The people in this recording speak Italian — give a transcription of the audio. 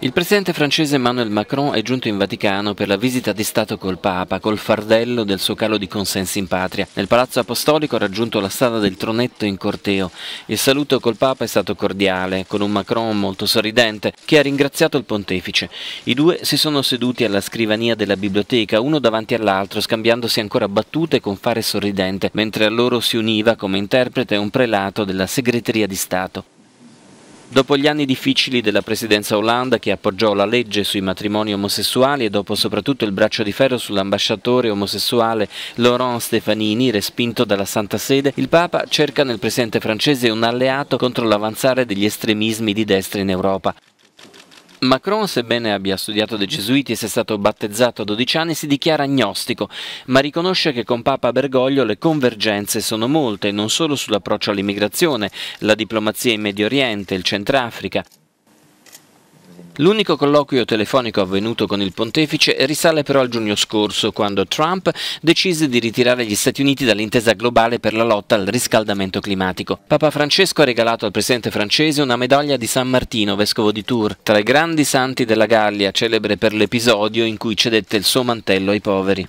Il presidente francese Emmanuel Macron è giunto in Vaticano per la visita di Stato col Papa, col fardello del suo calo di consensi in patria. Nel Palazzo Apostolico ha raggiunto la strada del Tronetto in corteo. Il saluto col Papa è stato cordiale, con un Macron molto sorridente, che ha ringraziato il pontefice. I due si sono seduti alla scrivania della biblioteca, uno davanti all'altro, scambiandosi ancora battute con fare sorridente, mentre a loro si univa come interprete un prelato della segreteria di Stato. Dopo gli anni difficili della presidenza Hollande che appoggiò la legge sui matrimoni omosessuali e dopo soprattutto il braccio di ferro sull'ambasciatore omosessuale Laurent Stefanini, respinto dalla Santa Sede, il Papa cerca nel presidente francese un alleato contro l'avanzare degli estremismi di destra in Europa. Macron, sebbene abbia studiato dei gesuiti e sia stato battezzato a 12 anni, si dichiara agnostico, ma riconosce che con Papa Bergoglio le convergenze sono molte, non solo sull'approccio all'immigrazione, la diplomazia in Medio Oriente, il Centrafrica, L'unico colloquio telefonico avvenuto con il pontefice risale però al giugno scorso, quando Trump decise di ritirare gli Stati Uniti dall'intesa globale per la lotta al riscaldamento climatico. Papa Francesco ha regalato al presidente francese una medaglia di San Martino, vescovo di Tours, tra i grandi santi della Gallia, celebre per l'episodio in cui cedette il suo mantello ai poveri.